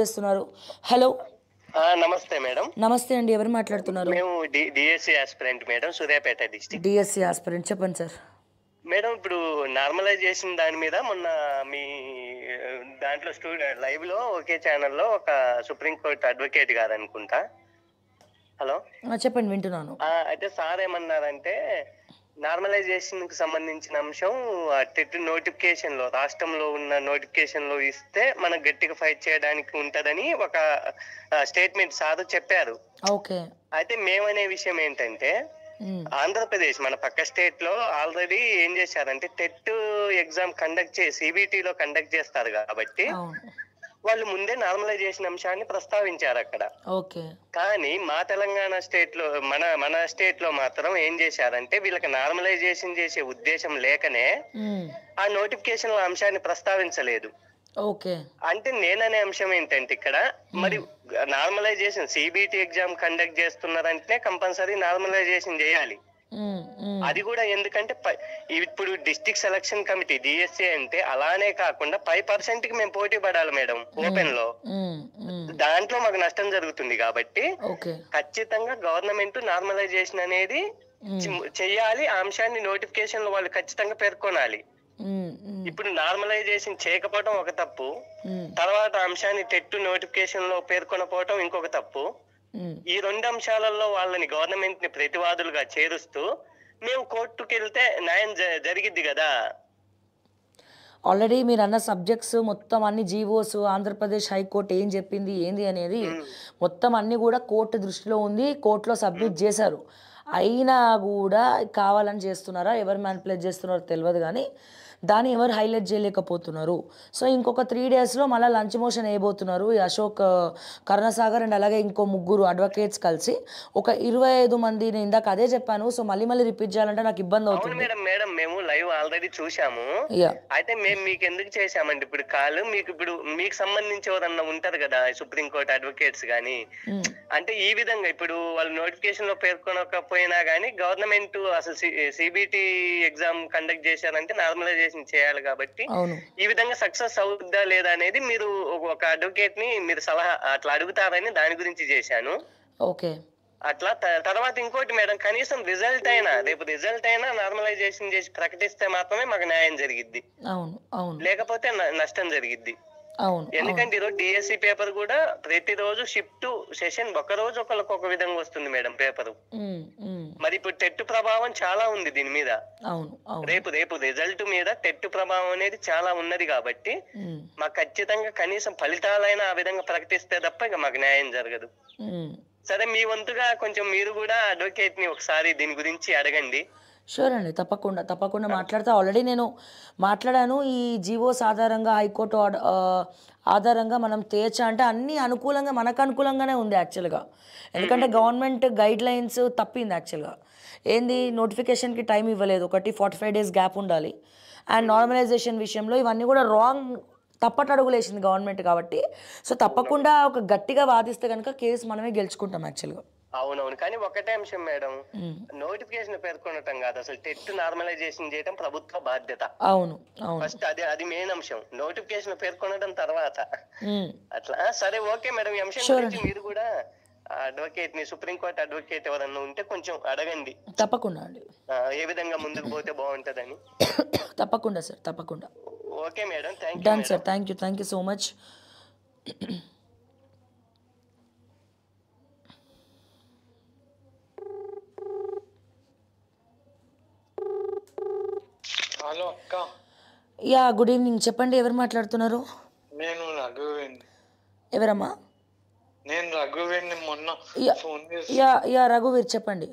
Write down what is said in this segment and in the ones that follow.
చేస్తున్నారు హలో నమస్తే మేడం నమస్తే అండి ఎవరు మాట్లాడుతున్నారు మేము DSC aspirant madam Suryapet district DSC aspirant చెప్పండి సార్ మేడం ఇప్పుడు నార్మలైజేషన్ దాని మీద మొన్న మీ దాంట్లో స్టూడెంట్ లైవ్ లో ఒకే ఛానల్లో ఒక సుప్రీంకోర్టు అడ్వకేట్ గారు అనుకుంటా హలో చెప్పండి వింటున్నాను అయితే సార్ ఏమన్నారంటే నార్మలైజేషన్ కి సంబంధించిన అంశం టెట్ నోటిఫికేషన్ లో రాష్ట్రంలో ఉన్న నోటిఫికేషన్ లో ఇస్తే మనం గట్టిగా ఫైట్ చేయడానికి ఉంటదని ఒక స్టేట్మెంట్ సాధు చెప్పారు అయితే మేమనే విషయం ఏంటంటే ఆంధ్రప్రదేశ్ మన పక్క స్టేట్ లో ఆల్రెడీ ఏం చేశారంటే టెట్ ఎగ్జామ్ కండక్ట్ చేసి సిబిటి లో కండక్ట్ చేస్తారు కాబట్టి వాళ్ళు ముందే నార్మలైజేషన్ అంశాన్ని ప్రస్తావించారు అక్కడ ఓకే కానీ మా తెలంగాణ స్టేట్ లో మన మన స్టేట్ లో మాత్రం ఏం చేశారంటే వీళ్ళకి నార్మలైజేషన్ చేసే ఉద్దేశం లేకనే ఆ నోటిఫికేషన్ అంశాన్ని ప్రస్తావించలేదు ఓకే అంటే నేననే అంశం ఏంటంటే ఇక్కడ మరి నార్మలైజేషన్ సిబిటి ఎగ్జామ్ కండక్ట్ చేస్తున్నారంటే కంపల్సరీ నార్మలైజేషన్ చేయాలి అది కూడా ఎందుకంటే ఇప్పుడు డిస్టిక్ సెలక్షన్ కమిటీ డిఎస్సి అంటే అలానే కాకుండా ఫైవ్ పర్సెంట్ కి మేము పోటీ పడాలి మేడం ఓపెన్ లో దాంట్లో మాకు నష్టం జరుగుతుంది కాబట్టి ఖచ్చితంగా గవర్నమెంట్ నార్మలైజేషన్ అనేది చెయ్యాలి ఆ అంశాన్ని నోటిఫికేషన్ లో వాళ్ళు ఖచ్చితంగా పేర్కొనాలి ఇప్పుడు నార్మలైజేషన్ చేయకపోవడం ఒక తప్పు తర్వాత అంశాన్ని టెట్టు నోటిఫికేషన్ లో పేర్కొనపోవటం ఇంకొక తప్పు ఈ రెండు అంశాలలో వాళ్ళని గవర్నమెంట్ ని ప్రతివాదులుగా చేరుస్తూ మేము కోర్టుకి వెళ్తే న్యాయం జరిగింది కదా ఆల్రెడీ మీరు అన్న సబ్జెక్ట్స్ మొత్తం అన్ని జీవోస్ ఆంధ్రప్రదేశ్ హైకోర్టు ఏం చెప్పింది ఏంది అనేది మొత్తం అన్ని కూడా కోర్టు దృష్టిలో ఉంది కోర్టులో సబ్మిట్ చేశారు అయినా కూడా కావాలని చేస్తున్నారా ఎవరు మ్యానిపులేట్ చేస్తున్నారో తెలియదు కానీ దాన్ని ఎవరు హైలైట్ చేయలేకపోతున్నారు సో ఇంకొక త్రీ డేస్లో మళ్ళీ లంచ్ మోషన్ వేయబోతున్నారు ఈ అశోక్ కర్ణసాగర్ అండ్ అలాగే ఇంకో ముగ్గురు అడ్వకేట్స్ కలిసి ఒక ఇరవై ఐదు మంది నేను ఇందాక అదే చెప్పాను సో మళ్ళీ మళ్ళీ రిపీట్ చేయాలంటే నాకు ఇబ్బంది అవుతుంది మేడం మేడం మేము లైవ్ ఆల్రెడీ చూసాము అయితే మేము మీకు ఎందుకు చేసామండి ఇప్పుడు కాల్ మీకు ఇప్పుడు మీకు సంబంధించి ఉంటది కదా సుప్రీం కోర్ట్ అడ్వకేట్స్ కానీ hmm. అంటే ఈ విధంగా ఇప్పుడు వాళ్ళు నోటిఫికేషన్ లో పేర్కొనకపోయినా గానీ గవర్నమెంట్ అసలు సిబిటి ఎగ్జామ్ కండక్ట్ చేశారంటే నార్మల్ ఇన్వెస్టిగేషన్ చేయాలి కాబట్టి ఈ విధంగా సక్సెస్ అవుద్దా లేదా అనేది మీరు ఒక అడ్వకేట్ ని మీరు సలహా అట్లా అడుగుతారని దాని గురించి చేశాను ఓకే అట్లా తర్వాత ఇంకోటి మేడం కనీసం రిజల్ట్ అయినా రేపు రిజల్ట్ అయినా నార్మలైజేషన్ చేసి ప్రకటిస్తే మాత్రమే మాకు న్యాయం జరిగిద్ది లేకపోతే నష్టం జరిగిద్ది ఎందుకంటే ఈరోజు డిఎస్సి పేపర్ e కూడా ప్రతిరోజు షిఫ్ట్ సెషన్ ఒక రోజు ఒకరికి ఒక విధంగా వస్తుంది మేడం పేపర్ మరి ఇప్పుడు టెట్టు ప్రభావం చాలా ఉంది దీని మీద అవును రేపు రేపు రిజల్ట్ మీద టెట్టు ప్రభావం అనేది చాలా ఉన్నది కాబట్టి మాకు ఖచ్చితంగా కనీసం ఫలితాలైనా ఆ విధంగా ప్రకటిస్తే తప్ప ఇక మాకు న్యాయం జరగదు సరే మీ వంతుగా కొంచెం మీరు కూడా అడ్వకేట్ ని ఒకసారి దీని గురించి అడగండి షూర్ అండి తప్పకుండా తప్పకుండా మాట్లాడతా ఆల్రెడీ నేను మాట్లాడాను ఈ జీవోస్ ఆధారంగా హైకోర్టు ఆధారంగా మనం తేచ అంటే అన్నీ అనుకూలంగా మనకు అనుకూలంగానే ఉంది యాక్చువల్గా ఎందుకంటే గవర్నమెంట్ గైడ్ లైన్స్ తప్పింది యాక్చువల్గా ఏంది నోటిఫికేషన్కి టైం ఇవ్వలేదు ఒకటి ఫార్టీ ఫైవ్ డేస్ గ్యాప్ ఉండాలి అండ్ నార్మలైజేషన్ విషయంలో ఇవన్నీ కూడా రాంగ్ తప్పట అడుగులేసింది గవర్నమెంట్ కాబట్టి సో తప్పకుండా ఒక గట్టిగా వాదిస్తే కనుక కేసు మనమే గెలుచుకుంటాం యాక్చువల్గా అవునవును కానీ ఒకటే అంశం మేడం నోటిఫికేషన్ పేర్కొనటం కాదు అసలు టెట్ నార్మలైజేషన్ చేయడం ప్రభుత్వ బాధ్యత అవును ఫస్ట్ అది అది మెయిన్ అంశం నోటిఫికేషన్ పేర్కొనడం తర్వాత అట్లా సరే ఓకే మేడం ఈ అంశం గురించి మీరు కూడా అడ్వకేట్ ని సుప్రీంకోర్టు అడ్వకేట్ ఎవరన్నా ఉంటే కొంచెం అడగండి తప్పకుండా అండి ఏ విధంగా ముందుకు పోతే బాగుంటదని తప్పకుండా సార్ తప్పకుండా okay madam thank you sir thank you thank you so much hello అక్క యా గుడ్ ఈవినింగ్ చెప్పండి ఎవరు మాట్లాడుతున్నారు నేను రఘువేణ్ ఎవరమ్మా నేను రఘువీర్ మొన్న ఫోన్ యా యా రఘువీర్ చెప్పండి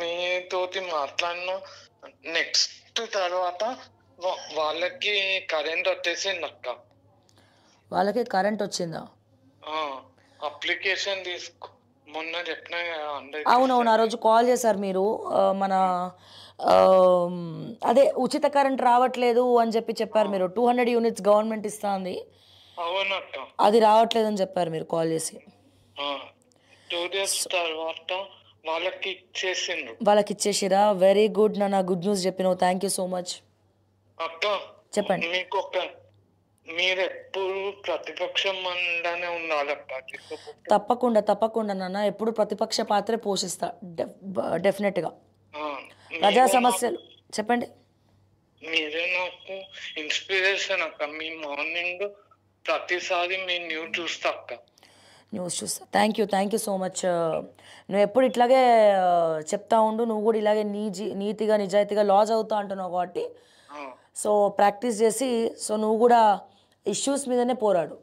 మీతోటి మాట్లాడిన నెక్స్ట్ తర్వాత వాళ్ళకి కరెంట్ వచ్చేసింది అక్క వాళ్ళకి కరెంట్ వచ్చిందా అప్లికేషన్ తీసుకో మొన్న చెప్పిన అవునవును ఆ రోజు కాల్ చేశారు మీరు మన అదే ఉచిత కరెంట్ రావట్లేదు అని చెప్పి చెప్పారు మీరు టూ హండ్రెడ్ యూనిట్స్ గవర్నమెంట్ ఇస్తుంది అది రావట్లేదు అని చెప్పారు మీరు కాల్ చేసి వాళ్ళకి ఇచ్చేసిరా వెరీ గుడ్ నా గుడ్ న్యూస్ చెప్పినావు థ్యాంక్ యూ సో మచ్ చెప్పండి మీకు ఒక మీరు ఎప్పుడు ప్రతిపక్షం తప్పకుండా తప్పకుండా నాన్న ఎప్పుడు ప్రతిపక్ష పాత్ర పోషిస్తా డెఫినెట్గా ప్రజా సమస్యలు చెప్పండి మీరే నాకు ఇన్స్పిరేషన్ అక్క మీ మార్నింగ్ ప్రతిసారి మీ న్యూస్ చూస్తా అక్క న్యూస్ చూస్తా thank you thank you so much నువ్వు ఎప్పుడు ఇట్లాగే చెప్తా ఉండు నువ్వు కూడా ఇలాగే నీజీ నీతిగా నిజాయితీగా లాజ్ అవుతా అంటున్నావు కాబట్టి సో ప్రాక్టీస్ చేసి సో నువ్వు కూడా ఇష్యూస్ మీదనే పోరాడు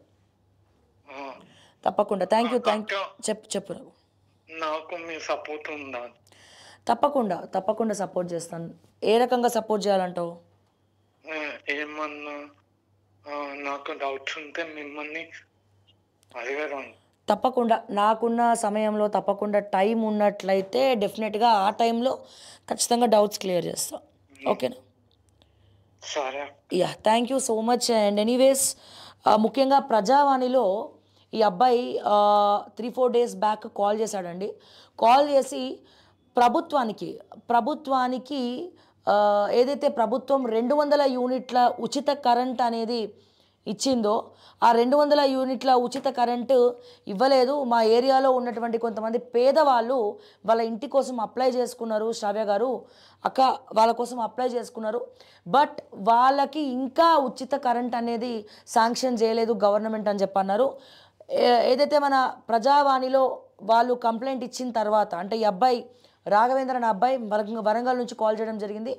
తప్పకుండా థ్యాంక్ యూ థ్యాంక్ యూ చెప్పు చెప్పు నాకు మీ సపోర్ట్ ఉందా తప్పకుండా తప్పకుండా సపోర్ట్ చేస్తాను ఏ రకంగా సపోర్ట్ చేయాలంటావు తప్పకుండా నాకున్న సమయంలో తప్పకుండా టైం ఉన్నట్లయితే డెఫినెట్గా ఆ టైంలో ఖచ్చితంగా డౌట్స్ క్లియర్ చేస్తా ఓకేనా yeah thank you so much and anyways ముఖ్యంగా ప్రజావాణిలో ఈ అబ్బాయి three four days back call చేశాడండి కాల్ చేసి ప్రభుత్వానికి ప్రభుత్వానికి ఏదైతే ప్రభుత్వం రెండు వందల యూనిట్ల ఉచిత కరెంట్ అనేది ఇచ్చిందో ఆ రెండు వందల యూనిట్ల ఉచిత కరెంటు ఇవ్వలేదు మా ఏరియాలో ఉన్నటువంటి కొంతమంది పేదవాళ్ళు వాళ్ళ ఇంటి కోసం అప్లై చేసుకున్నారు శ్రావ్య గారు అక్క వాళ్ళ కోసం అప్లై చేసుకున్నారు బట్ వాళ్ళకి ఇంకా ఉచిత కరెంట్ అనేది శాంక్షన్ చేయలేదు గవర్నమెంట్ అని చెప్పన్నారు ఏదైతే మన ప్రజావాణిలో వాళ్ళు కంప్లైంట్ ఇచ్చిన తర్వాత అంటే ఈ అబ్బాయి రాఘవేంద్ర అనే అబ్బాయి వరంగల్ నుంచి కాల్ చేయడం జరిగింది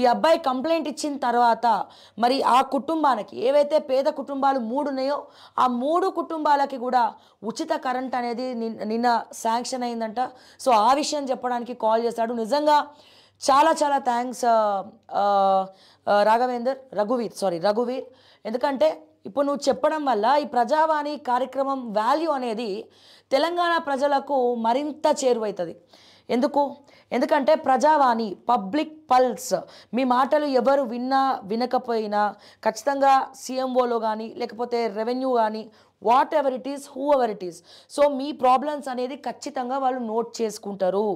ఈ అబ్బాయి కంప్లైంట్ ఇచ్చిన తర్వాత మరి ఆ కుటుంబానికి ఏవైతే పేద కుటుంబాలు మూడు ఉన్నాయో ఆ మూడు కుటుంబాలకి కూడా ఉచిత కరెంట్ అనేది నిన్న శాంక్షన్ అయిందంట సో ఆ విషయం చెప్పడానికి కాల్ చేశాడు నిజంగా చాలా చాలా థ్యాంక్స్ రాఘవేందర్ రఘువీర్ సారీ రఘువీర్ ఎందుకంటే ఇప్పుడు నువ్వు చెప్పడం వల్ల ఈ ప్రజావాణి కార్యక్రమం వాల్యూ అనేది తెలంగాణ ప్రజలకు మరింత చేరువవుతుంది ఎందుకు ఎందుకంటే ప్రజావాణి పబ్లిక్ పల్స్ మీ మాటలు ఎవరు విన్నా వినకపోయినా ఖచ్చితంగా సీఎంఓలో కానీ లేకపోతే రెవెన్యూ కానీ whatever it is whoever it is so మీ ప్రాబ్లమ్స్ అనేది ఖచ్చితంగా వాళ్ళు నోట్ చేసుకుంటారు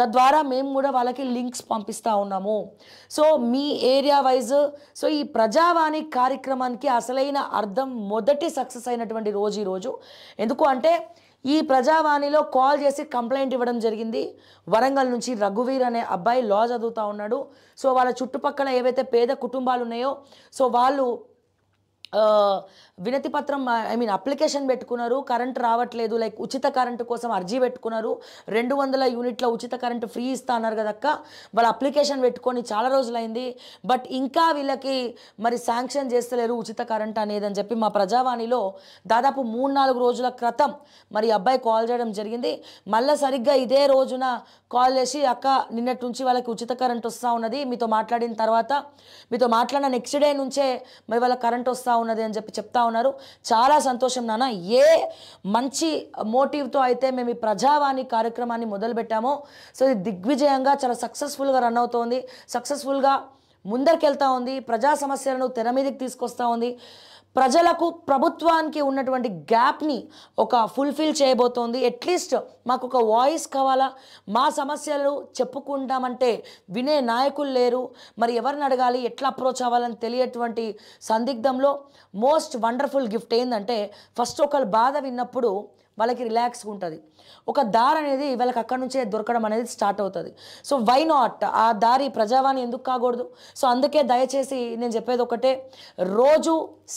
తద్వారా మేము కూడా వాళ్ళకి లింక్స్ పంపిస్తూ ఉన్నాము సో మీ ఏరియా వైజ్ సో ఈ ప్రజావాణి కార్యక్రమానికి అసలైన అర్థం మొదటి సక్సెస్ అయినటువంటి రోజు ఈరోజు ఎందుకు అంటే ఈ ప్రజావాణిలో కాల్ చేసి కంప్లైంట్ ఇవ్వడం జరిగింది వరంగల్ నుంచి రఘువీర్ అనే అబ్బాయి లా చదువుతూ ఉన్నాడు సో వాళ్ళ చుట్టుపక్కల ఏవైతే పేద కుటుంబాలు ఉన్నాయో సో వాళ్ళు వినతి పత్రం ఐ మీన్ అప్లికేషన్ పెట్టుకున్నారు కరెంట్ రావట్లేదు లైక్ ఉచిత కరెంటు కోసం అర్జీ పెట్టుకున్నారు రెండు వందల యూనిట్ల ఉచిత కరెంటు ఫ్రీ ఇస్తా అన్నారు కదక్క వాళ్ళు అప్లికేషన్ పెట్టుకొని చాలా రోజులైంది బట్ ఇంకా వీళ్ళకి మరి శాంక్షన్ చేస్తలేరు ఉచిత కరెంట్ అనేది అని చెప్పి మా ప్రజావాణిలో దాదాపు మూడు నాలుగు రోజుల క్రితం మరి అబ్బాయి కాల్ చేయడం జరిగింది మళ్ళీ సరిగ్గా ఇదే రోజున కాల్ చేసి అక్క నిన్నటి నుంచి వాళ్ళకి ఉచిత కరెంట్ వస్తూ ఉన్నది మీతో మాట్లాడిన తర్వాత మీతో మాట్లాడిన నెక్స్ట్ డే నుంచే మరి వాళ్ళ కరెంట్ వస్తూ ఉన్నది అని చెప్పి చెప్తా ఉన్నారు చాలా సంతోషం నాన్న ఏ మంచి మోటివ్తో అయితే మేము ఈ ప్రజావాణి కార్యక్రమాన్ని మొదలుపెట్టామో సో ఇది దిగ్విజయంగా చాలా సక్సెస్ఫుల్గా రన్ అవుతోంది సక్సెస్ఫుల్గా ముందరికెళ్తా ఉంది ప్రజా సమస్యలను తెర మీదకి తీసుకొస్తూ ఉంది ప్రజలకు ప్రభుత్వానికి ఉన్నటువంటి గ్యాప్ని ఒక ఫుల్ఫిల్ చేయబోతోంది అట్లీస్ట్ మాకు ఒక వాయిస్ కావాలా మా సమస్యలు చెప్పుకుంటామంటే వినే నాయకులు లేరు మరి ఎవరిని అడగాలి ఎట్లా అప్రోచ్ అవ్వాలని తెలియటువంటి సందిగ్ధంలో మోస్ట్ వండర్ఫుల్ గిఫ్ట్ ఏంటంటే ఫస్ట్ ఒకళ్ళు బాధ విన్నప్పుడు వాళ్ళకి రిలాక్స్గా ఉంటుంది ఒక దారి అనేది వాళ్ళకి అక్కడ నుంచే దొరకడం అనేది స్టార్ట్ అవుతుంది సో వై నాట్ ఆ దారి ప్రజావాణి ఎందుకు కాకూడదు సో అందుకే దయచేసి నేను చెప్పేది ఒకటే రోజు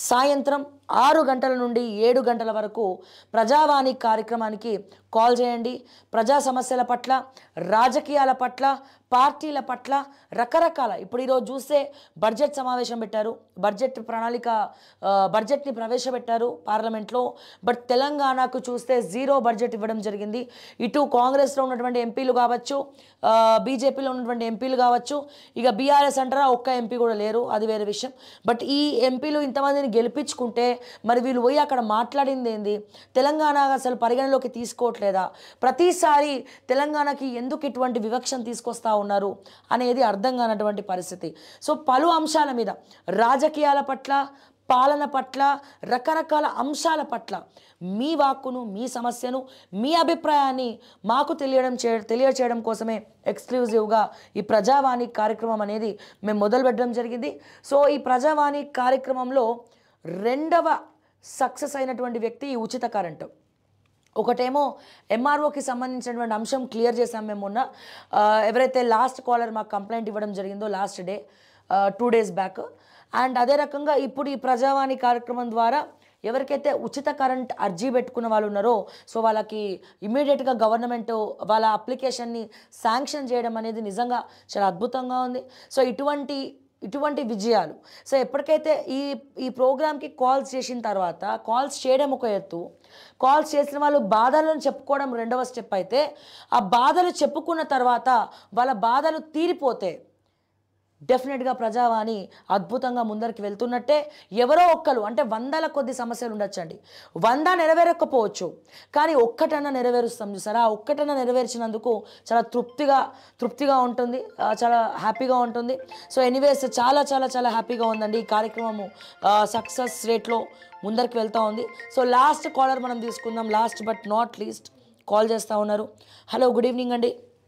సాయంత్రం ఆరు గంటల నుండి ఏడు గంటల వరకు ప్రజావాణి కార్యక్రమానికి కాల్ చేయండి ప్రజా సమస్యల పట్ల రాజకీయాల పట్ల పార్టీల పట్ల రకరకాల ఇప్పుడు ఈరోజు చూస్తే బడ్జెట్ సమావేశం పెట్టారు బడ్జెట్ ప్రణాళిక బడ్జెట్ని ప్రవేశపెట్టారు పార్లమెంట్లో బట్ తెలంగాణకు చూస్తే జీరో బడ్జెట్ ఇవ్వడం జరిగింది ఇటు కాంగ్రెస్లో ఉన్నటువంటి ఎంపీలు కావచ్చు బీజేపీలో ఉన్నటువంటి ఎంపీలు కావచ్చు ఇక బీఆర్ఎస్ అంటారా ఒక్క ఎంపీ కూడా లేరు అది వేరే విషయం బట్ ఈ ఎంపీలు ఇంతమందిని గెలిపించుకుంటే మరి వీళ్ళు పోయి అక్కడ మాట్లాడింది ఏంది తెలంగాణ అసలు పరిగణలోకి తీసుకోవట్లేదా ప్రతిసారి తెలంగాణకి ఎందుకు ఇటువంటి వివక్షను తీసుకొస్తా ఉన్నారు అనేది అర్థం కానటువంటి పరిస్థితి సో పలు అంశాల మీద రాజకీయాల పట్ల పాలన పట్ల రకరకాల అంశాల పట్ల మీ వాక్కును మీ సమస్యను మీ అభిప్రాయాన్ని మాకు తెలియడం చే తెలియచేయడం కోసమే ఎక్స్క్లూజివ్గా ఈ ప్రజావాణి కార్యక్రమం అనేది మేము మొదలుపెట్టడం జరిగింది సో ఈ ప్రజావాణి కార్యక్రమంలో రెండవ సక్సెస్ అయినటువంటి వ్యక్తి ఈ ఉచిత కరెంటు ఒకటేమో ఎంఆర్ఓకి సంబంధించినటువంటి అంశం క్లియర్ చేసాం మేము మొన్న ఎవరైతే లాస్ట్ కాలర్ మాకు కంప్లైంట్ ఇవ్వడం జరిగిందో last day two days back and అదే రకంగా ఇప్పుడు ఈ ప్రజావాణి కార్యక్రమం ద్వారా ఎవరికైతే ఉచిత కరెంట్ అర్జీ పెట్టుకున్న వాళ్ళు ఉన్నారో సో వాళ్ళకి ఇమీడియట్గా గవర్నమెంట్ వాళ్ళ అప్లికేషన్ని శాంక్షన్ చేయడం అనేది నిజంగా చాలా అద్భుతంగా ఉంది సో ఇటువంటి ఇటువంటి విజయాలు సో ఎప్పటికైతే ఈ ఈ ప్రోగ్రామ్కి కాల్స్ చేసిన తర్వాత కాల్స్ చేయడం ఒక ఎత్తు కాల్స్ చేసిన వాళ్ళు బాధలను చెప్పుకోవడం రెండవ స్టెప్ అయితే ఆ బాధలు చెప్పుకున్న తర్వాత వాళ్ళ బాధలు తీరిపోతే డెఫినెట్గా ప్రజావాణి అద్భుతంగా ముందరికి వెళ్తున్నట్టే ఎవరో ఒక్కరు అంటే వందల కొద్ది సమస్యలు ఉండొచ్చండి వంద నెరవేరకపోవచ్చు కానీ ఒక్కటన్నా నెరవేరుస్తాం చూసారా ఆ ఒక్కటన్నా నెరవేర్చినందుకు చాలా తృప్తిగా తృప్తిగా ఉంటుంది చాలా హ్యాపీగా ఉంటుంది సో ఎనీవేస్ చాలా చాలా చాలా హ్యాపీగా ఉందండి ఈ కార్యక్రమము సక్సెస్ రేట్లో ముందరికి వెళ్తూ ఉంది సో లాస్ట్ కాలర్ మనం తీసుకుందాం last but not least call చేస్తూ ఉన్నారు హలో గుడ్ ఈవినింగ్ అండి